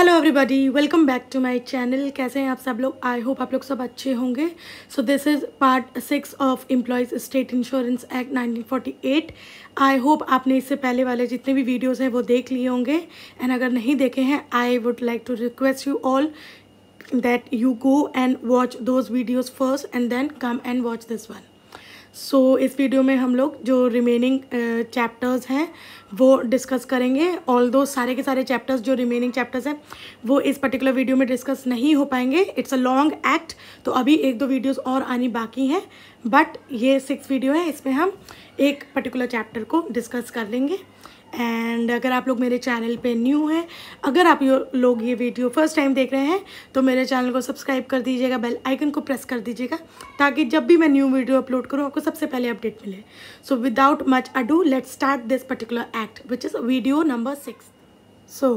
Hello everybody welcome back to my channel कैसे हैं आप सब लोग आई होप आप लोग सब अच्छे होंगे so this is part six of employees state insurance act 1948 I hope आपने इससे पहले वाले जितने भी वीडियोस हैं वो देख लिए होंगे एंड अगर नहीं देखे हैं I would like to request you all that you go and watch those videos first and then come and watch this one so so, इस वीडियो में हम लोग जो रिमेनिंग चैप्टर्स uh, हैं वो डिस्कस करेंगे ऑल दो सारे के सारे चैप्टर्स जो रिमेनिंग चैप्टर्स हैं वो इस पर्टिकुलर वीडियो में डिस्कस नहीं हो पाएंगे इट्स अ लॉन्ग एक्ट तो अभी एक दो वीडियोस और आनी बाकी हैं बट ये सिक्स वीडियो है इसमें हम एक पर्टिकुलर चैप्टर को डिस्कस कर लेंगे एंड अगर आप लोग मेरे चैनल पे न्यू हैं अगर आप लोग ये वीडियो फर्स्ट टाइम देख रहे हैं तो मेरे चैनल को सब्सक्राइब कर दीजिएगा बेल आइकन को प्रेस कर दीजिएगा ताकि जब भी मैं न्यू वीडियो अपलोड करूँ आपको सबसे पहले अपडेट मिले so without much ado let start this particular act which is video number six so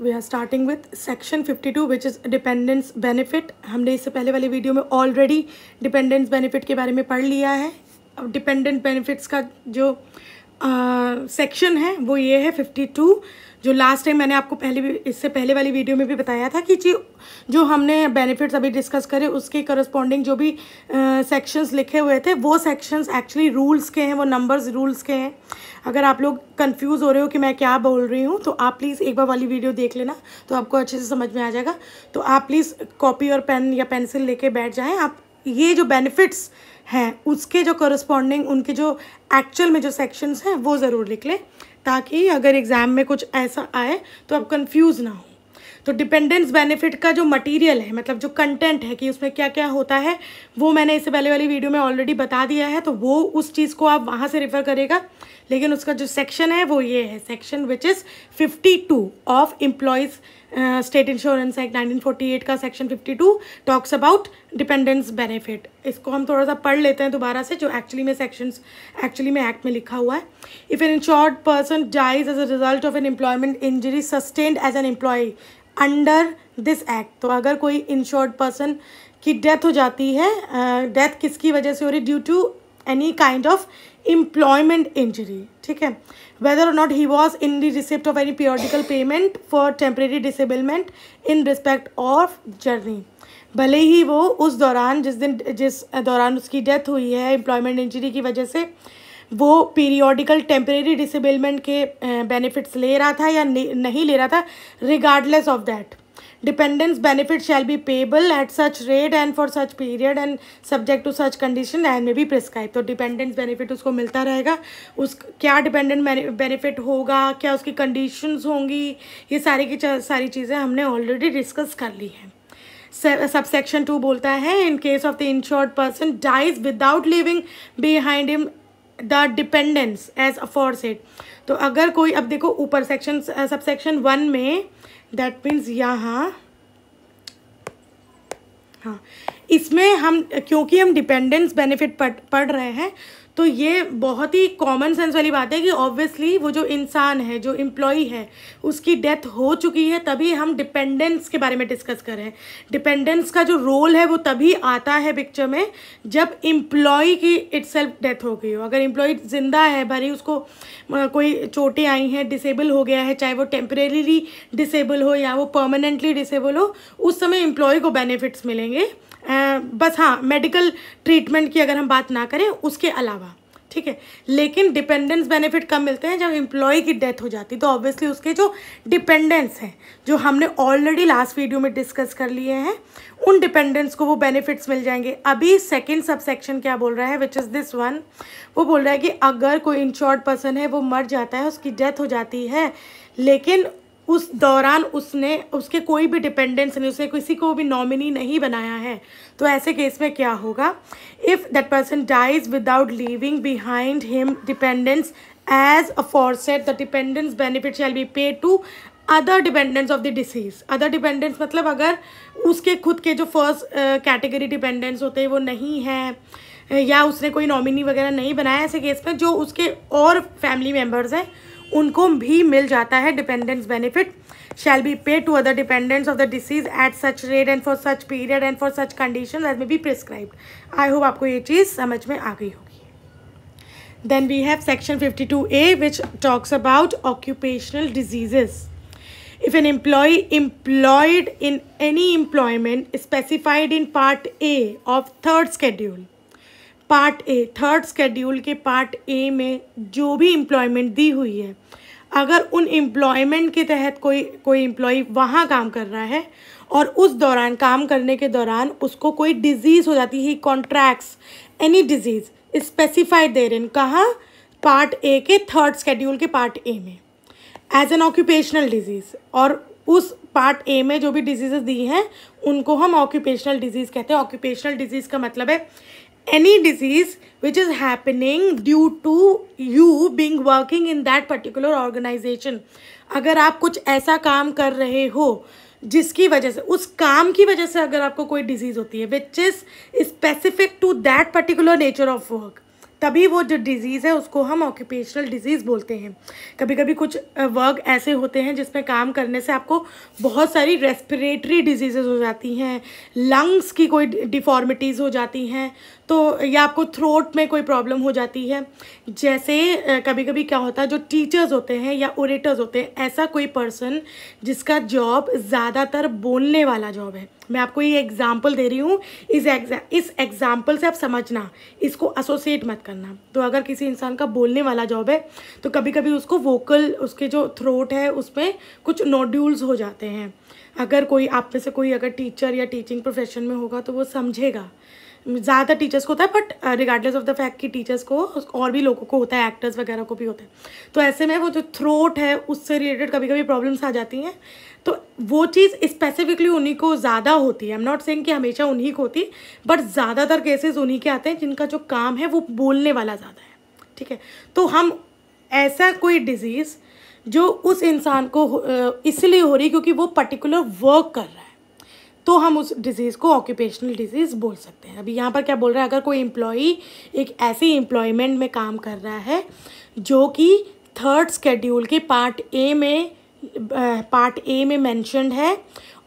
we are starting with section fifty two which is dependence benefit हमने इससे पहले वाली वीडियो में ऑलरेडी डिपेंडेंस बेनिफिट के बारे में पढ़ लिया है अब डिपेंडेंट बेनिफिट्स का जो सेक्शन है वो ये है फिफ्टी टू जो लास्ट टाइम मैंने आपको पहले भी इससे पहले वाली वीडियो में भी बताया था कि जी जो हमने बेनिफिट्स अभी डिस्कस करे उसके करस्पॉन्डिंग जो भी सेक्शंस लिखे हुए थे वो सेक्शंस एक्चुअली रूल्स के हैं वो नंबर्स रूल्स के हैं अगर आप लोग कंफ्यूज हो रहे हो कि मैं क्या बोल रही हूँ तो आप प्लीज़ एक बार वाली वीडियो देख लेना तो आपको अच्छे से समझ में आ जाएगा तो आप प्लीज़ कॉपी और पेन या पेंसिल लेके बैठ जाएँ आप ये जो बेनिफिट्स हैं उसके जो करस्पॉन्डिंग उनके जो एक्चुअल में जो सेक्शंस हैं वो ज़रूर लिख लें ताकि अगर एग्ज़ाम में कुछ ऐसा आए तो आप कन्फ्यूज़ ना हो तो डिपेंडेंस बेनिफिट का जो मटेरियल है मतलब जो कंटेंट है कि उसमें क्या क्या होता है वो मैंने इससे पहले वाली वीडियो में ऑलरेडी बता दिया है तो वो उस चीज़ को आप वहाँ से रेफ़र करेगा लेकिन उसका जो सेक्शन है वो ये है section which is fifty two of employees state insurance act 1948 का section 52 talks about dependents benefit इसको हम थोड़ा सा पढ़ लेते हैं दोबारा से जो एक्चुअली में सेक्शंस एक्चुअली में एक्ट में लिखा हुआ है if an insured person dies as a result of an employment injury sustained as an employee under this act तो अगर कोई इंश्योर्ड पर्सन की डेथ हो जाती है डेथ uh, किसकी वजह से हो रही due to any kind of employment injury ठीक है whether not he was in the receipt of any periodical payment for temporary disablement in respect of journey भले ही वो उस दौरान जिस दिन जिस दौरान उसकी डेथ हुई है एम्प्लॉयमेंट इंजरी की वजह से वो पीरियोडिकल टेम्परेरी डिसेबलमेंट के बेनिफिट्स ले रहा था या नहीं ले रहा था regardless of that dependents benefit shall be payable at such rate and for such period and subject to such condition and may be prescribed तो dependents benefit उसको मिलता रहेगा उस क्या dependent benefit होगा क्या उसकी conditions होंगी ये सारी की सारी चीज़ें हमने already discuss कर ली हैं सबसेक्शन टू बोलता है in case of the insured person dies without leaving behind him the dependents as aforesaid तो अगर कोई अब देखो ऊपर सेक्शन सबसेक्शन वन में दैट मीन्स यहाँ हाँ इसमें हम क्योंकि हम डिपेंडेंस बेनिफिट पढ़ पढ़ रहे हैं तो ये बहुत ही कॉमन सेंस वाली बात है कि ऑब्वियसली वो जो इंसान है जो इम्प्लॉई है उसकी डेथ हो चुकी है तभी हम डिपेंडेंस के बारे में डिस्कस कर रहे हैं डिपेंडेंस का जो रोल है वो तभी आता है पिक्चर में जब इम्प्लॉई की इट्स डेथ हो गई हो अगर एम्प्लॉय ज़िंदा है भरी उसको कोई चोटें आई हैं डिसेबल हो गया है चाहे वो टेम्परेरीली डिसेबल हो या वो परमानेंटली डिसेबल हो उस समय एम्प्लॉय को बेनिफिट्स मिलेंगे बस हाँ मेडिकल ट्रीटमेंट की अगर हम बात ना करें उसके अलावा ठीक है लेकिन डिपेंडेंस बेनिफिट कब मिलते हैं जब इम्प्लॉय की डेथ हो जाती तो ऑब्वियसली उसके जो डिपेंडेंस हैं जो हमने ऑलरेडी लास्ट वीडियो में डिस्कस कर लिए हैं उन डिपेंडेंस को वो बेनिफिट्स मिल जाएंगे अभी सेकेंड सबसेक्शन क्या बोल रहा है विच इज़ दिस वन वो बोल रहा है कि अगर कोई इंश्योर्ड पर्सन है वो मर जाता है उसकी डेथ हो जाती है लेकिन उस दौरान उसने उसके कोई भी डिपेंडेंस नहीं उसे किसी को भी नॉमिनी नहीं बनाया है तो ऐसे केस में क्या होगा if that person dies without leaving behind him dependents as aforesaid the dependents benefit shall be pay to other dependents of the deceased other dependents मतलब अगर उसके खुद के जो फर्स्ट कैटेगरी डिपेंडेंट्स होते हैं वो नहीं हैं या उसने कोई नॉमिनी वगैरह नहीं बनाया ऐसे केस में जो उसके और फैमिली मेम्बर्स हैं उनको भी मिल जाता है dependents benefit shall be pay to other dependents of the deceased at such rate and for such period and for such condition as may be prescribed I hope आपको ये चीज़ समझ में आ गई होगी then we have section fifty two A which talks about occupational diseases If an employee employed in any employment specified in Part A of third schedule part A third schedule के part A में जो भी employment दी हुई है अगर उन employment के तहत कोई कोई एम्प्लॉय वहाँ काम कर रहा है और उस दौरान काम करने के दौरान उसको कोई डिजीज़ हो जाती है contracts any disease specified therein कहाँ पार्ट ए के थर्ड स्केड्यूल के पार्ट ए में एज एन ऑक्यूपेशनल डिजीज़ और उस पार्ट ए में जो भी डिजीज़ दी हैं उनको हम ऑक्यूपेशनल डिजीज़ कहते हैं ऑक्यूपेशनल डिजीज़ का मतलब है any disease which is happening due to you being working in that particular organization अगर आप कुछ ऐसा काम कर रहे हो जिसकी वजह से उस काम की वजह से अगर आपको कोई डिजीज़ होती है which is specific to that particular nature of work तभी वो जो डिज़ीज़ है उसको हम ऑक्यूपेशनल डिज़ीज़ बोलते हैं कभी कभी कुछ वर्क ऐसे होते हैं जिसमें काम करने से आपको बहुत सारी रेस्पिरेटरी डिजीज़ हो जाती हैं लंग्स की कोई डिफॉर्मिटीज़ हो जाती हैं तो या आपको थ्रोट में कोई प्रॉब्लम हो जाती है जैसे कभी कभी क्या होता है जो टीचर्स होते हैं या ओरेटर्स होते हैं ऐसा कोई पर्सन जिसका जॉब ज़्यादातर बोलने वाला जॉब है मैं आपको ये एग्ज़ाम्पल दे रही हूँ इस एग्जा इस एग्ज़ाम्पल से आप समझना इसको एसोसिएट मत करना तो अगर किसी इंसान का बोलने वाला जॉब है तो कभी कभी उसको वोकल उसके जो थ्रोट है उसमें कुछ नोड्यूल्स हो जाते हैं अगर कोई आप में से कोई अगर टीचर या टीचिंग प्रोफेशन में होगा तो वो समझेगा ज़्यादातर टीचर्स को होता है but regardless of the fact कि टीचर्स को और भी लोगों को होता है एक्टर्स वगैरह को भी होता है तो ऐसे में वो जो थ्रोट है उससे रिलेटेड कभी कभी प्रॉब्लम्स आ जाती हैं तो वो चीज़ स्पेसिफिकली उन्हीं को ज़्यादा होती है एम नॉट सेइंग कि हमेशा उन्हीं को होती बट ज़्यादातर केसेस उन्हीं के आते हैं जिनका जो काम है वो बोलने वाला ज़्यादा है ठीक है तो हम ऐसा कोई डिज़ीज़ जो उस इंसान को uh, इसलिए हो रही क्योंकि वो पर्टिकुलर वर्क कर रहा है तो हम उस डिज़ीज़ को ऑक्यूपेशनल डिज़ीज़ बोल सकते हैं अभी यहाँ पर क्या बोल रहा है अगर कोई एम्प्लॉई एक ऐसे एम्प्लॉयमेंट में काम कर रहा है जो कि थर्ड स्केड्यूल के पार्ट ए में पार्ट ए में मैंशनड है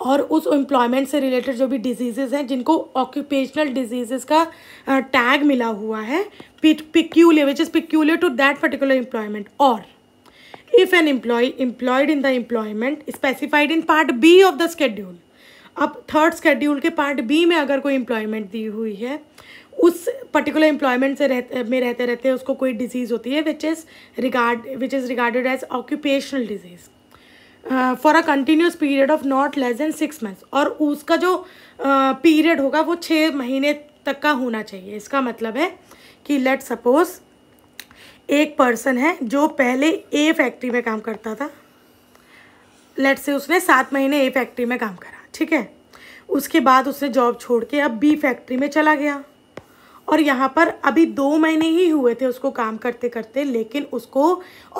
और उस एम्प्लॉयमेंट से रिलेटेड जो भी डिजीज़ेज़ हैं जिनको ऑक्यूपेशनल डिजीज़ का टैग मिला हुआ है peculiar which is peculiar to that particular employment or if an employee employed in the employment specified in part B of the schedule अब थर्ड स्केड्यूल के पार्ट बी में अगर कोई एम्प्लॉयमेंट दी हुई है उस पर्टिकुलर एम्प्लॉयमेंट से रहते में रहते रहते उसको कोई डिजीज़ होती है which is regard which is regarded as occupational disease for a continuous period of not less than six months और उसका जो पीरियड uh, होगा वो छः महीने तक का होना चाहिए इसका मतलब है कि लेट सपोज एक पर्सन है जो पहले ए फैक्ट्री में काम करता था लेट से उसने सात महीने ए फैक्ट्री में काम करा ठीक है उसके बाद उसने जॉब छोड़ के अब बी फैक्ट्री में चला गया और यहाँ पर अभी दो महीने ही हुए थे उसको काम करते करते लेकिन उसको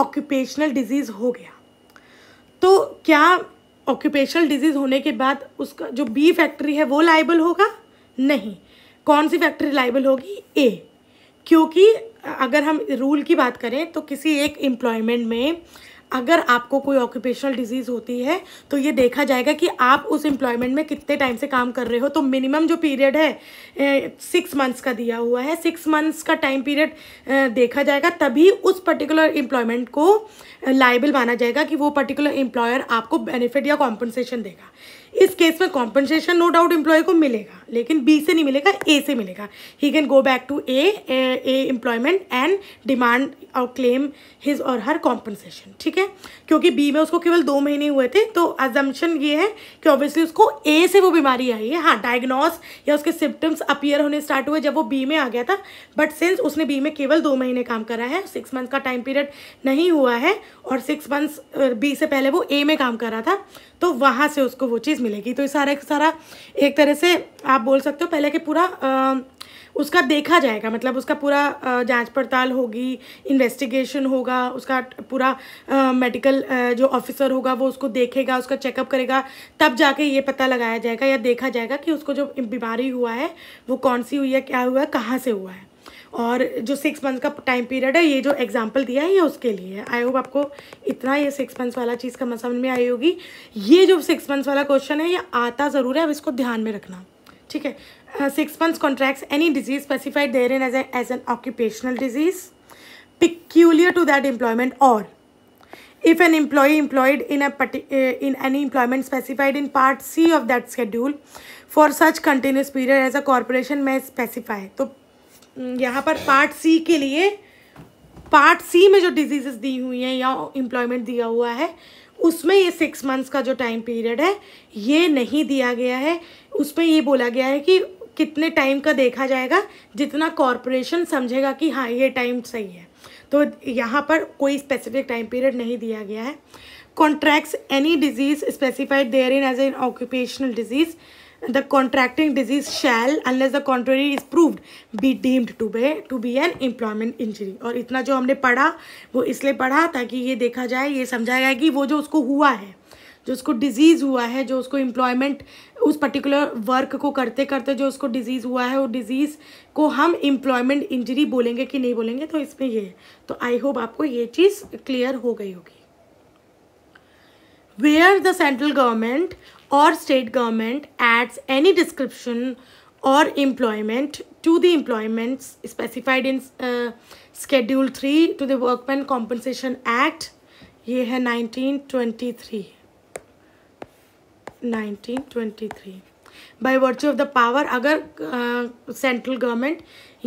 ऑक्यूपेशनल डिजीज़ हो गया तो क्या ऑक्यूपेशनल डिजीज़ होने के बाद उसका जो बी फैक्ट्री है वो लाइबल होगा नहीं कौन सी फैक्ट्री लाइबल होगी ए क्योंकि अगर हम रूल की बात करें तो किसी एक एम्प्लॉयमेंट में अगर आपको कोई ऑक्यूपेशनल डिजीज़ होती है तो ये देखा जाएगा कि आप उस एम्प्लॉयमेंट में कितने टाइम से काम कर रहे हो तो मिनिमम जो पीरियड है सिक्स मंथ्स का दिया हुआ है सिक्स मंथ्स का टाइम पीरियड देखा जाएगा तभी उस पर्टिकुलर एम्प्लॉयमेंट को लाइबल माना जाएगा कि वो पर्टिकुलर एम्प्लॉयर आपको बेनिफिट या कॉम्पनसेशन देगा इस केस में कॉम्पनसेशन नो डाउट एम्प्लॉय को मिलेगा लेकिन बी से नहीं मिलेगा ए से मिलेगा ही can go back to A A employment and demand or claim his or her compensation ठीक है क्योंकि बी में उसको केवल दो महीने हुए थे तो अजम्पन ये है कि ऑब्वियसली उसको ए से वो बीमारी आई है हाँ डायग्नोस या उसके सिम्टम्स अपियर होने स्टार्ट हुए जब वो बी में आ गया था बट सिंस उसने बी में केवल दो महीने काम करा है सिक्स मंथ का टाइम पीरियड नहीं हुआ है और सिक्स मंथ्स बी से पहले वो ए में काम कर रहा था तो वहाँ से उसको वो चीज़ चीज़ मिलेगी तो सारा सारा एक तरह से आप बोल सकते हो पहले कि पूरा उसका देखा जाएगा मतलब उसका पूरा जांच पड़ताल होगी इन्वेस्टिगेशन होगा उसका पूरा मेडिकल जो ऑफिसर होगा वो उसको देखेगा उसका चेकअप करेगा तब जाके ये पता लगाया जाएगा या देखा जाएगा कि उसको जो बीमारी हुआ है वो कौन सी हुई है क्या हुआ है कहाँ से हुआ है और जो सिक्स मंथ का टाइम पीरियड है ये जो एग्जाम्पल दिया है ये उसके लिए है आई होप आपको इतना ये सिक्स मंथ्स वाला चीज़ का समझ में आई होगी ये जो सिक्स मंथ्स वाला क्वेश्चन है ये आता ज़रूर है अब इसको ध्यान में रखना ठीक है six months contracts any disease specified therein as as an occupational disease peculiar to that employment or if an employee employed in in any employment specified in part C of that that for such continuous period as a corporation में specify तो हम्म, यहाँ पर part सी के लिए part सी में जो diseases दी हुई हैं या एम्प्लॉयमेंट दिया हुआ है उसमें ये सिक्स मंथ्स का जो टाइम पीरियड है ये नहीं दिया गया है उसमें ये बोला गया है कि कितने टाइम का देखा जाएगा जितना कॉरपोरेशन समझेगा कि हाँ ये टाइम सही है तो यहाँ पर कोई स्पेसिफिक टाइम पीरियड नहीं दिया गया है contracts any disease specified therein as an occupational disease the contracting disease shall unless the contrary is proved be deemed to be to be an employment injury और इतना जो हमने पढ़ा वो इसलिए पढ़ा ताकि ये देखा जाए ये समझा जाए कि वो जो उसको हुआ है जो उसको डिजीज़ हुआ है जो उसको एम्प्लॉयमेंट उस पर्टिकुलर वर्क को करते करते जो उसको डिजीज़ हुआ है वो डिजीज़ को हम एम्प्लॉयमेंट इंजरी बोलेंगे कि नहीं बोलेंगे तो इसमें ये है तो आई होप आपको ये चीज़ क्लियर हो गई होगी where the central government or state government adds any description or employment to the employments specified in uh, schedule 3 to the workman compensation act ये है 1923 1923 virtue of the power agar uh, central government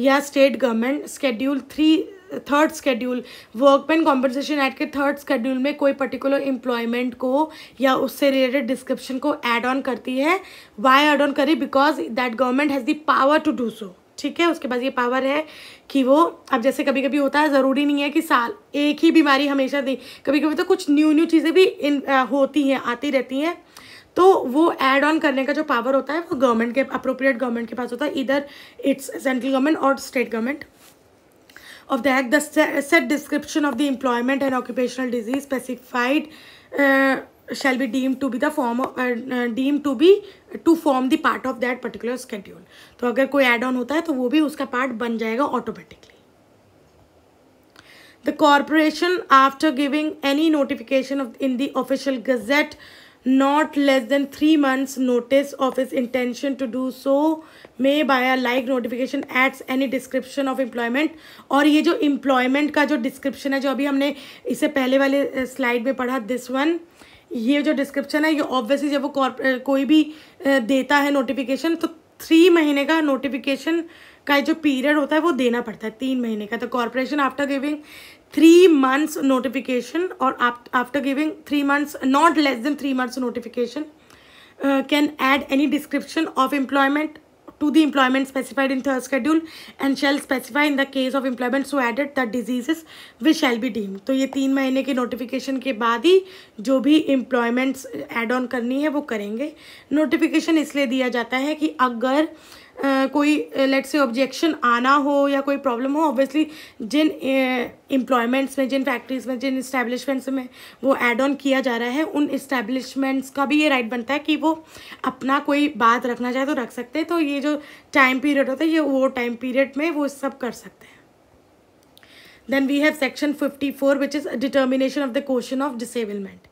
ya state government schedule 3 third schedule pen compensation act के third schedule में कोई particular employment को या उससे related description को add on करती है वाई एड ऑन करी because that government has the power to do so ठीक है उसके पास ये पावर है कि वो अब जैसे कभी कभी होता है ज़रूरी नहीं है कि साल एक ही बीमारी हमेशा दी कभी कभी तो कुछ न्यू न्यू चीज़ें भी इन आ, होती हैं आती रहती हैं तो वो एड ऑन करने का जो पावर होता है वो गवर्नमेंट के अप्रोप्रिएट गवर्नमेंट के पास होता है इधर इट्स सेंट्रल गवर्नमेंट और state government of the Act, the said description of the employment and occupational disease specified uh, shall be deemed to be the form of, uh, deemed to be to form the part of that particular schedule. तो agar koi add on hota hai to wo bhi uska part ban jayega automatically. The corporation, after giving any notification of in the official gazette, not less than 3 months notice of his intention to do so may by a like notification adds any description of employment और ye jo employment ka jo description hai jo abhi humne isse pehle wale slide mein padha this one ये जो description है ये obviously जब वो कोई भी देता है notification तो थ्री महीने का नोटिफिकेशन का जो पीरियड होता है वो देना पड़ता है तीन महीने का तो corporation after giving three months notification or after giving three months not less than three months notification uh, can add any description of employment to the employment specified in the schedule and shall specify in the case of employment so added the diseases which shall be deemed तो ये तीन महीने के notification के बाद ही जो भी employments add on करनी है वो करेंगे notification इसलिए दिया जाता है कि अगर uh, कोई लेट से ऑब्जेक्शन आना हो या कोई प्रॉब्लम हो ऑब्वियसली जिन एम्प्लॉयमेंट्स में जिन फैक्ट्रीज़ में जिन इस्टेब्लिशमेंट्स में वो एड ऑन किया जा रहा है उन इस्टेब्लिशमेंट्स का भी ये राइट बनता है कि वो अपना कोई बात रखना चाहे तो रख सकते हैं तो ये जो टाइम पीरियड होता है ये वो टाइम पीरियड में वो सब कर सकते हैं then we have section fifty four which is determination of the question of disablement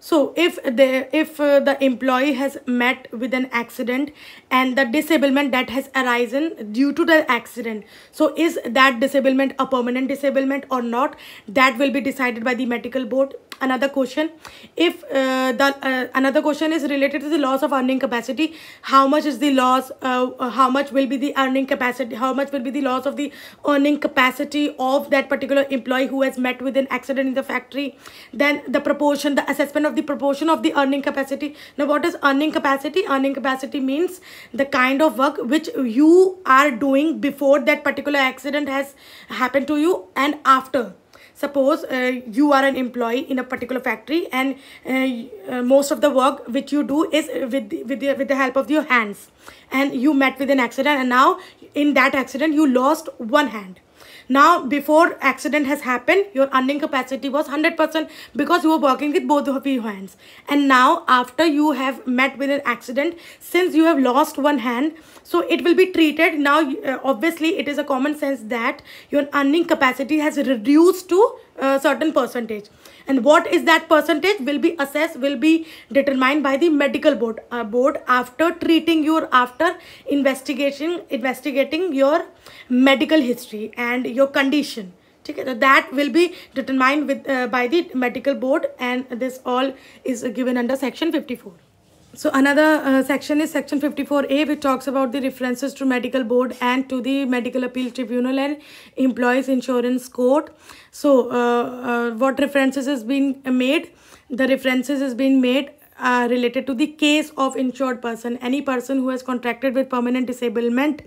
so if the if uh, the employee has met with an accident and the disablement that has arisen due to the accident so is that disablement a permanent disablement or not that will be decided by the medical board another question if uh, the uh, another question is related to the loss of earning capacity how much is the loss uh, uh, how much will be the earning capacity how much will be the loss of the earning capacity of that particular employee who has met with an accident in the factory then the proportion the assessment of the proportion of the earning capacity now what is earning capacity earning capacity means the kind of work which you are doing before that particular accident has happened to you and after suppose uh, you are an employee in a particular factory and uh, uh, most of the work which you do is with with the, with the help of your hands and you met with an accident and now in that accident you lost one hand now, before accident has happened, your earning capacity was 100% because you were working with both of your hands. And now, after you have met with an accident, since you have lost one hand, so it will be treated. Now, uh, obviously, it is a common sense that your earning capacity has reduced to a uh, certain percentage and what is that percentage will be assessed will be determined by the medical board uh, board after treating your after investigation investigating your medical history and your your condition okay. है तो that will be determined by the medical board, and this all is given under Section 54 so another uh, section is section 54a which talks about the references to medical board and to the medical appeal tribunal and employees insurance court so uh, uh, what references has been made the references has been made uh, related to the case of insured person any person who has contracted with permanent disablement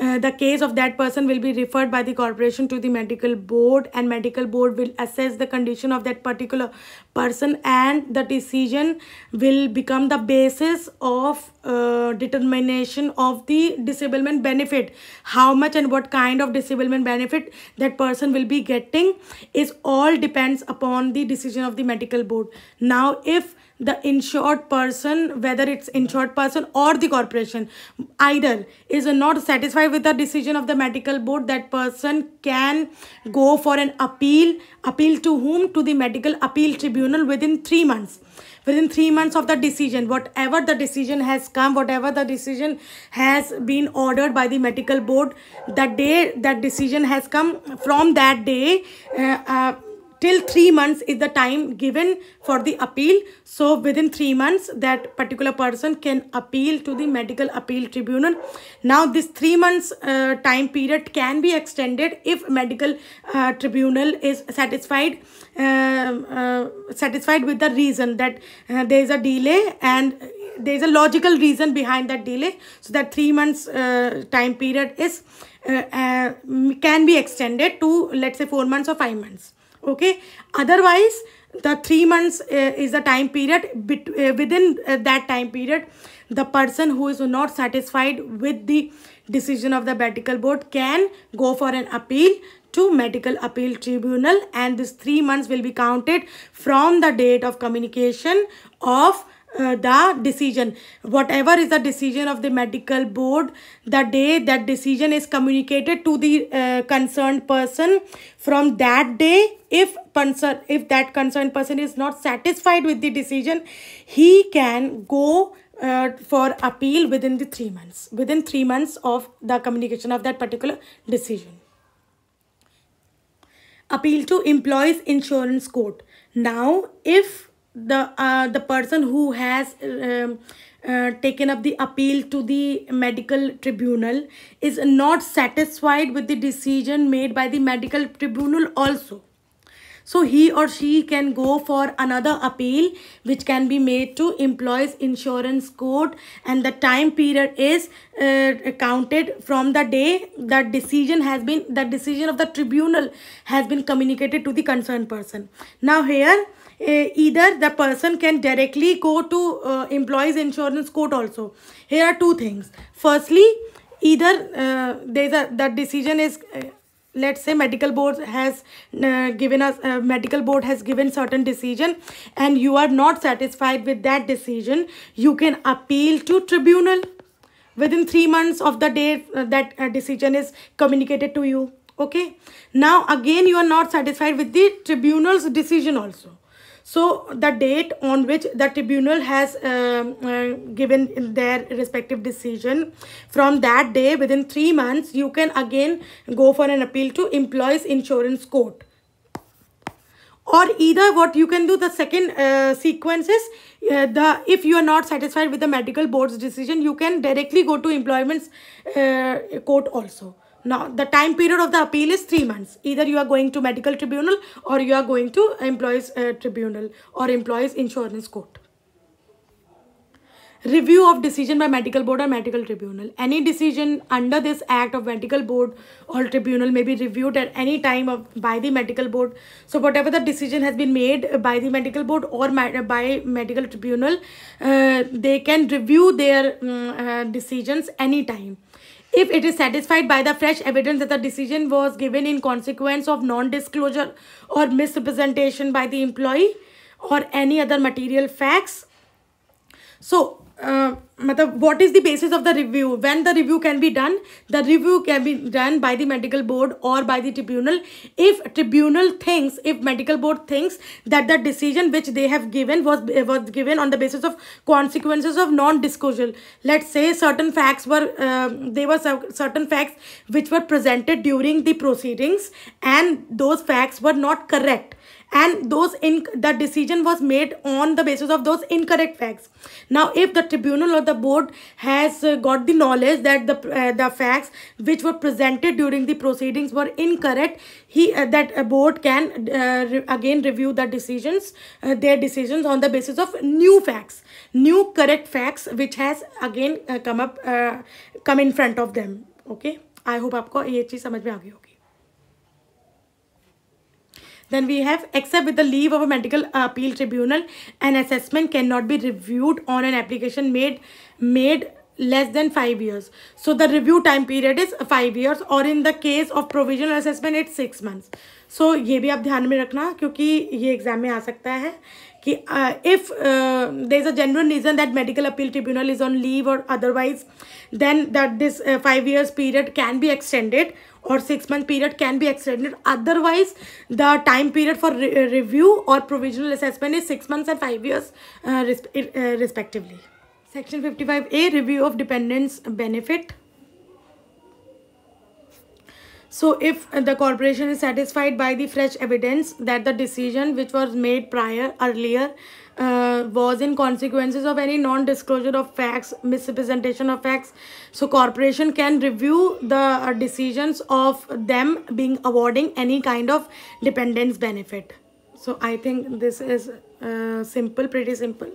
uh, the case of that person will be referred by the corporation to the medical board and medical board will assess the condition of that particular person and the decision will become the basis of uh, determination of the disablement benefit how much and what kind of disablement benefit that person will be getting is all depends upon the decision of the medical board now if the insured person whether it's insured person or the corporation either is not satisfied with the decision of the medical board that person can go for an appeal appeal to whom to the medical appeal tribunal tribunal within three months within three months of the decision whatever the decision has come whatever the decision has been ordered by the medical board that day that decision has come from that day uh, uh, till three months is the time given for the appeal. So within three months, that particular person can appeal to the medical appeal tribunal. Now this three months uh, time period can be extended if medical uh, tribunal is satisfied uh, uh satisfied with the reason that uh, there is a delay and there is a logical reason behind that delay so that three months uh, time period is uh, uh, can be extended to let's say four months or five months okay otherwise the three months uh, is the time period bet uh, within uh, that time period the person who is not satisfied with the decision of the medical board can go for an appeal to medical appeal tribunal and this three months will be counted from the date of communication of uh, the decision whatever is the decision of the medical board the day that decision is communicated to the uh, concerned person from that day if concern if that concerned person is not satisfied with the decision he can go uh, for appeal within the 3 months within 3 months of the communication of that particular decision appeal to employees insurance court now if the uh, the person who has um, uh, taken up the appeal to the medical tribunal is not satisfied with the decision made by the medical tribunal also so he or she can go for another appeal which can be made to employees insurance court and the time period is uh, counted from the day that decision has been the decision of the tribunal has been communicated to the concerned person now here Eh, either the person can directly go to uh, employees insurance court also here are two things firstly either uh, there's a that decision is uh, let's say medical board has uh, given us uh, medical board has given certain decision and you are not satisfied with that decision you can appeal to tribunal within 3 months of the day uh, that uh, decision is communicated to you okay now again you are not satisfied with the tribunal's decision also so the date on which the tribunal has uh, uh, given their respective decision, from that day within three months, you can again go for an appeal to Employees Insurance Court. Or either what you can do, the second uh, sequence is, uh, the, if you are not satisfied with the medical board's decision, you can directly go to employments uh, court also. Now, the time period of the appeal is three months. Either you are going to medical tribunal or you are going to employees uh, tribunal or employees insurance court. Review of decision by medical board or medical tribunal. Any decision under this act of medical board or tribunal may be reviewed at any time of, by the medical board. So whatever the decision has been made by the medical board or by medical tribunal, uh, they can review their um, uh, decisions anytime. time if it is satisfied by the fresh evidence that the decision was given in consequence of non-disclosure or misrepresentation by the employee or any other material facts. So, uh, matlab, what is the basis of the review when the review can be done the review can be done by the medical board or by the tribunal if tribunal thinks if medical board thinks that the decision which they have given was was given on the basis of consequences of non disclosure let's say certain facts were um, they were certain facts which were presented during the proceedings and those facts were not correct and those in the decision was made on the basis of those incorrect facts now if the tribunal of the board has uh, got the knowledge that the uh, the facts which were presented during the proceedings were incorrect he uh, that a board can uh, re again review the decisions uh, their decisions on the basis of new facts new correct facts which has again uh, come up uh, come in front of them okay i hope aapko ye cheez samajh mein आ गई होगी Then we have, except with the leave of a medical appeal tribunal, an assessment cannot be reviewed on an application made made less than 5 years. So the review time period is 5 years or in the case of provisional assessment it's 6 months. So ye bhi aap dhyan mein rakhna kyunki ye exam mein aa sakta hai ki uh, if uh, there is a genuine reason that medical appeal tribunal is on leave or otherwise then that this 5 uh, years period can be extended or 6 month period can be extended otherwise the time period for re uh, review or provisional assessment is 6 months and 5 years uh, res, uh, respectively section 55a review of dependents benefit so if the corporation is satisfied by the fresh evidence that the decision which was made prior earlier uh, was in consequences of any non-disclosure of facts, misrepresentation of facts. So corporation can review the uh, decisions of them being awarding any kind of dependence benefit. So I think this is uh, simple, pretty simple.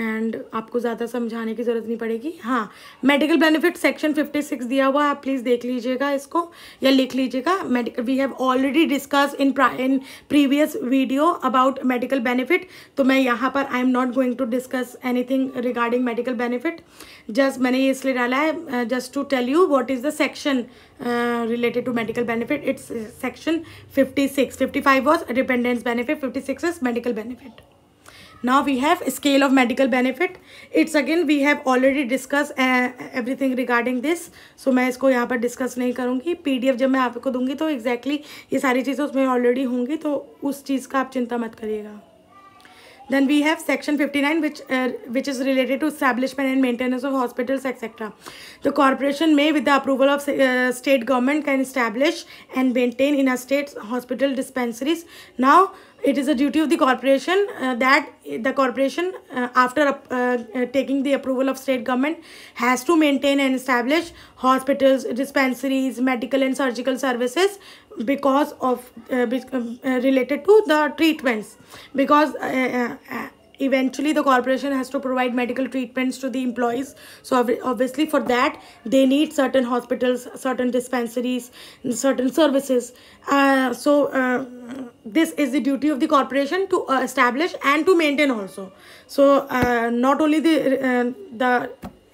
And आपको ज़्यादा समझाने की ज़रूरत नहीं पड़ेगी हाँ medical benefit section 56 दिया हुआ है आप प्लीज़ देख लीजिएगा इसको या लिख लीजिएगा medical we have already discuss in in previous video about medical benefit तो मैं यहाँ पर I am not going to discuss anything regarding medical benefit just मैंने ये इसलिए डाला है just to tell you what is the section related to medical benefit it's section fifty six fifty five was dependents benefit six is medical benefit now we have scale of medical benefit it's again we have already discussed uh, everything regarding this so मैं इसको यहाँ पर discuss नहीं करूँगी PDF जब मैं आपको दूंगी तो एग्जैक्टली exactly ये सारी चीज़ें उसमें ऑलरेडी होंगी तो उस चीज़ का आप चिंता मत करिएगा then we have section 59 which uh, which is related to establishment and maintenance of hospitals etc the corporation may with the approval of uh, state government can establish and maintain in a state hospital dispensaries now it is a duty of the corporation uh, that the corporation uh, after uh, uh, taking the approval of state government has to maintain and establish hospitals dispensaries medical and surgical services because of uh, uh, related to the treatments because eventually the corporation has to provide medical treatments to the employees so obviously for that they need certain hospitals certain dispensaries certain services uh, so uh, this is the duty of the corporation to uh, establish and to maintain also so uh, not only the uh, the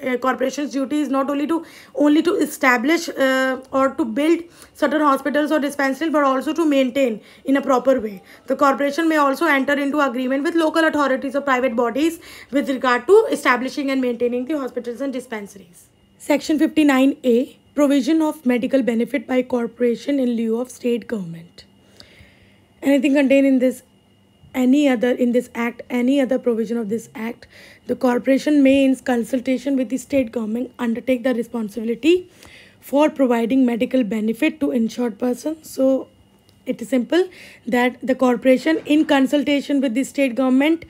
uh, corporation's duty is not only to only to establish uh, or to build certain hospitals or dispensaries but also to maintain in a proper way the corporation may also enter into agreement with local authorities or private bodies with regard to establishing and maintaining the hospitals and dispensaries section 59a provision of medical benefit by corporation in lieu of state government anything contained in this any other in this act any other provision of this act the corporation may, in consultation with the state government, undertake the responsibility for providing medical benefit to insured person. So it is simple that the corporation, in consultation with the state government,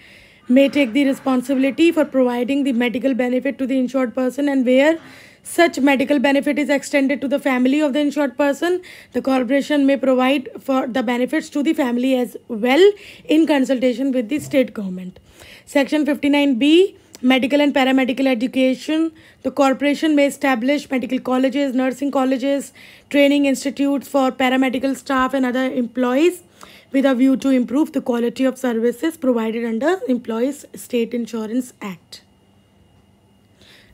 may take the responsibility for providing the medical benefit to the insured person and where such medical benefit is extended to the family of the insured person, the corporation may provide for the benefits to the family as well in consultation with the state government. Section 59B medical and paramedical education. The corporation may establish medical colleges, nursing colleges, training institutes for paramedical staff and other employees with a view to improve the quality of services provided under Employees State Insurance Act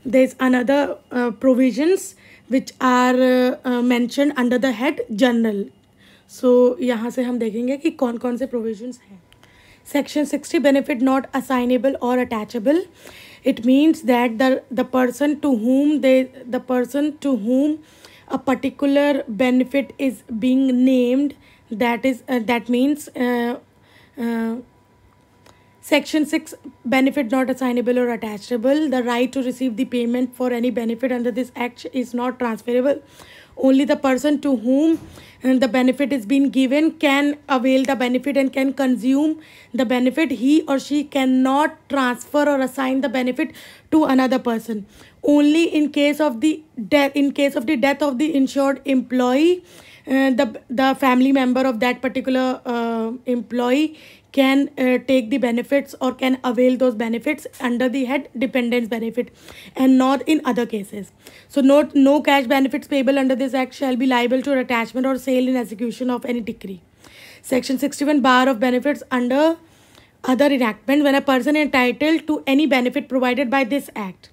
there's another uh, provisions which are uh, uh mentioned under the head general so यहाँ से हम देखेंगे कि कौन कौन से provisions section 60 benefit not assignable or attachable it means that the the person to whom they the person to whom a particular benefit is being named that is uh, that means uh, uh, Section 6 Benefit not assignable or attachable. The right to receive the payment for any benefit under this act is not transferable. Only the person to whom uh, the benefit is being given can avail the benefit and can consume the benefit. He or she cannot transfer or assign the benefit to another person. Only in case of the death in case of the death of the insured employee uh, the the family member of that particular uh, employee can uh, take the benefits or can avail those benefits under the head dependent benefit and not in other cases so note no cash benefits payable under this act shall be liable to attachment or sale in execution of any decree section 61 bar of benefits under other enactment when a person entitled to any benefit provided by this act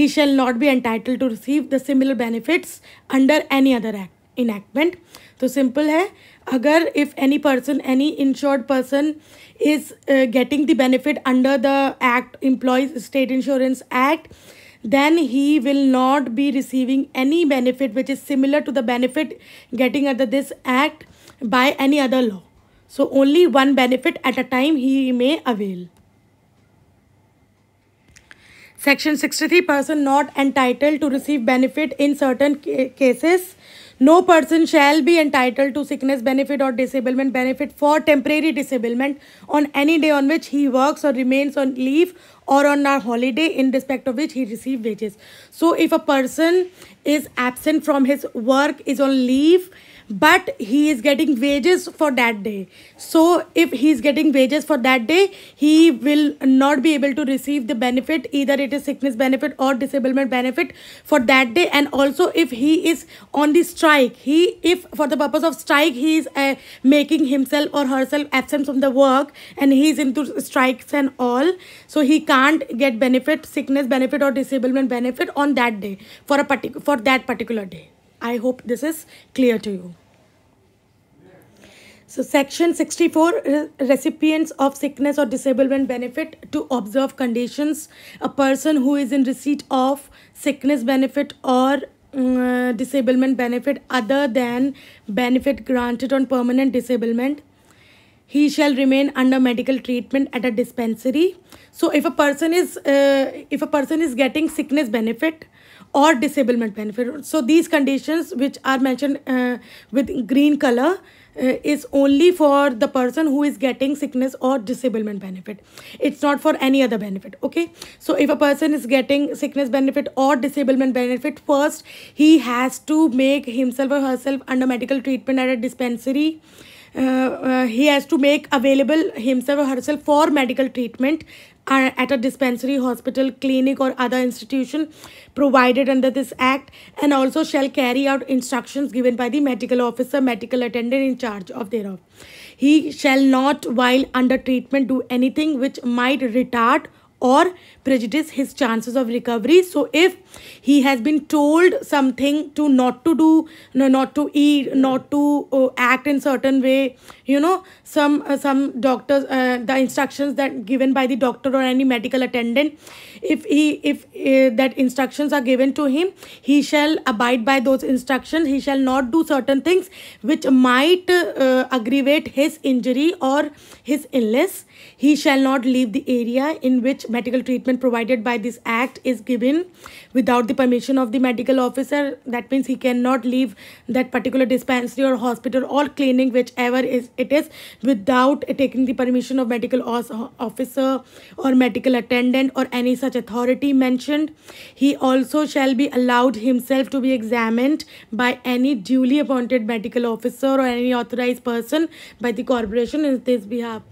he shall not be entitled to receive the similar benefits under any other act enactment तो simple है अगर if any person any insured person is getting the benefit under the act employees state insurance act then he will not be receiving any benefit which is similar to the benefit getting under this act by any other law so only one benefit at a time he may avail section 63 person not entitled to receive benefit in certain cases No person shall be entitled to sickness benefit or disablement benefit for temporary disablement on any day on which he works or remains on leave or on a holiday in respect of which he receives wages. So if a person is absent from his work, is on leave, but he is getting wages for that day so if he is getting wages for that day he will not be able to receive the benefit either it is sickness benefit or disablement benefit for that day and also if he is on the strike he if for the purpose of strike he is uh, making himself or herself absent from the work and he is into strikes and all so he can't get benefit sickness benefit or disablement benefit on that day for a partic- for that particular day I hope this is clear to you. So section 64 recipients of sickness or disablement benefit to observe conditions a person who is in receipt of sickness benefit or mm, uh, disablement benefit other than benefit granted on permanent disablement he shall remain under medical treatment at a dispensary so if a person is uh, if a person is getting sickness benefit or disablement benefit. So these conditions which are mentioned uh, with green color uh, is only for the person who is getting sickness or disablement benefit. It's not for any other benefit. Okay. So if a person is getting sickness benefit or disablement benefit, first he has to make himself or herself under medical treatment at a dispensary. Uh, uh, he has to make available himself or herself for medical treatment at a dispensary, hospital, clinic, or other institution provided under this act, and also shall carry out instructions given by the medical officer, medical attendant in charge of thereof. He shall not, while under treatment, do anything which might retard or prejudice his chances of recovery. So, if he has been told something to not to do not to eat not to uh, act in certain way you know some uh, some doctors uh, the instructions that given by the doctor or any medical attendant if he if uh, that instructions are given to him he shall abide by those instructions he shall not do certain things which might uh, aggravate his injury or his illness he shall not leave the area in which medical treatment provided by this act is given with without the permission of the medical officer that means he cannot leave that particular dispensary or hospital or clinic whichever is it is without taking the permission of medical officer or medical attendant or any such authority mentioned he also shall be allowed himself to be examined by any duly appointed medical officer or any authorized person by the corporation in his behalf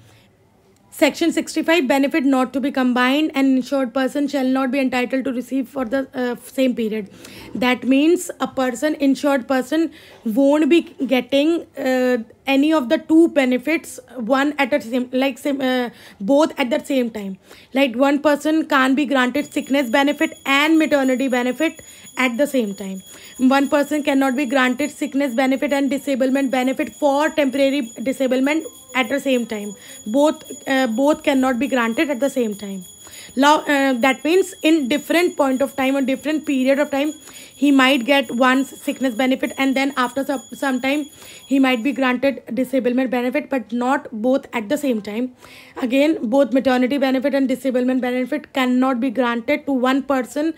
Section 65 benefit not to be combined an insured person shall not be entitled to receive for the uh, same period. That means a person insured person won't be getting uh, any of the two benefits one at the same like same uh, both at the same time. Like one person can't be granted sickness benefit and maternity benefit at the same time. One person cannot be granted sickness benefit and disablement benefit for temporary disablement at the same time. Both uh, both cannot be granted at the same time. Now uh, that means in different point of time or different period of time, he might get one sickness benefit and then after some, some time he might be granted disablement benefit but not both at the same time again both maternity benefit and disablement benefit cannot be granted to one person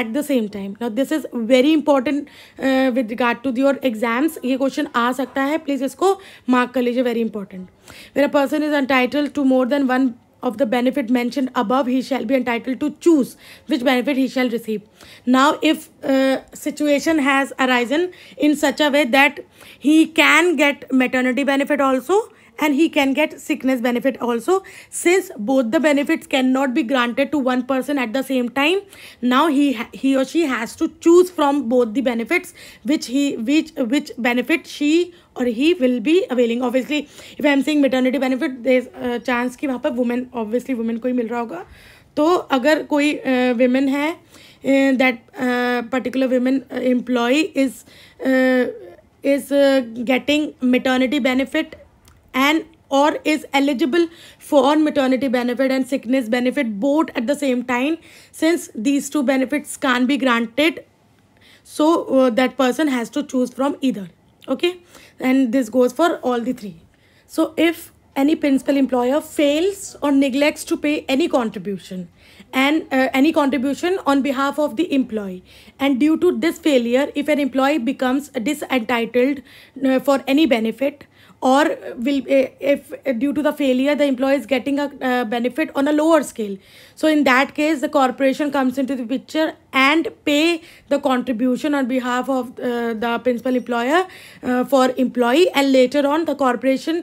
at the same time now this is very important uh, with regard to your exams ye question aa sakta hai please isko mark kar lijiye very important when a person is entitled to more than one of the benefit mentioned above he shall be entitled to choose which benefit he shall receive now if uh, situation has arisen in such a way that he can get maternity benefit also and he can get sickness benefit also since both the benefits cannot be granted to one person at the same time now he he or she has to choose from both the benefits which he which which benefit she or he will be availing obviously if I am saying maternity benefit there chance कि वहाँ पर women obviously women को ही मिल रहा होगा तो अगर कोई women uh, है that particular women employee is is uh, getting maternity benefit and or is eligible for maternity benefit and sickness benefit both at the same time since these two benefits can't be granted so uh, that person has to choose from either okay and this goes for all the three so if any principal employer fails or neglects to pay any contribution and uh, any contribution on behalf of the employee and due to this failure if an employee becomes disentitled uh, for any benefit or will eh, if eh, due to the failure the employee is getting a uh, benefit on a lower scale so in that case the corporation comes into the picture and pay the contribution on behalf of uh, the principal employer uh, for employee and later on the corporation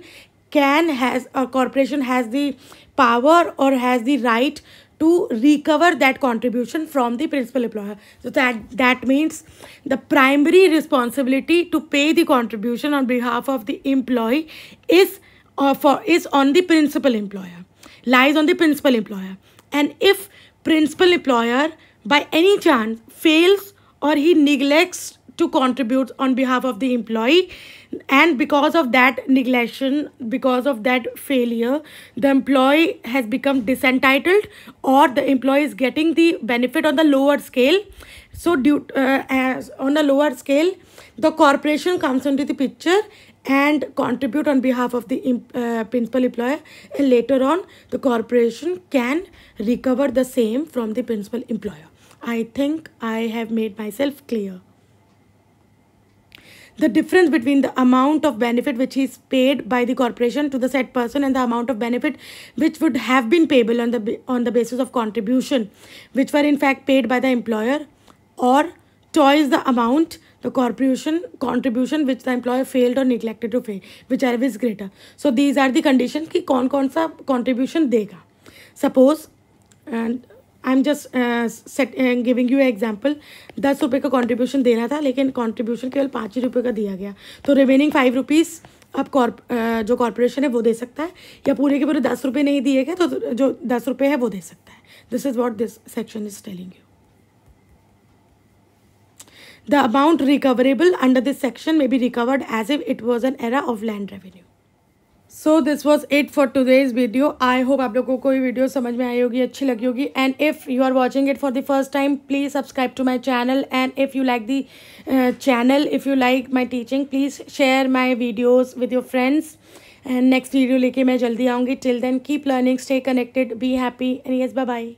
can has a corporation has the power or has the right to recover that contribution from the principal employer. So that, that means the primary responsibility to pay the contribution on behalf of the employee is, uh, for, is on the principal employer, lies on the principal employer. And if principal employer by any chance fails or he neglects to contribute on behalf of the employee, and because of that neglection because of that failure the employee has become disentitled or the employee is getting the benefit on the lower scale so due uh, as on a lower scale the corporation comes into the picture and contribute on behalf of the uh, principal employer and later on the corporation can recover the same from the principal employer i think i have made myself clear the difference between the amount of benefit which is paid by the corporation to the said person and the amount of benefit which would have been payable on the on the basis of contribution which were in fact paid by the employer or twice the amount the corporation contribution which the employer failed or neglected to pay whichever is greater so these are the condition ki kaun kaun sa contribution dega suppose and I am just set giving you example दस रुपये का contribution देना था लेकिन contribution केवल पाँच ही रुपये का दिया गया तो रिमेनिंग फाइव रुपीज़ अब कॉर्प uh, जो कॉरपोरेशन है वो दे सकता है या पूरे के पूरे दस रुपये नहीं दिए गए तो जो दस रुपये है वो दे सकता है this is what this section is telling you the amount recoverable under this section may be recovered as if it was an arrear of land revenue so this was it for today's video I hope आप लोगों को ये video समझ में आई होगी अच्छी लगी होगी and if you are watching it for the first time please subscribe to my channel and if you like the channel if you like my teaching please share my videos with your friends and next video लेके मैं जल्दी आऊँगी till then keep learning stay connected be happy and yes bye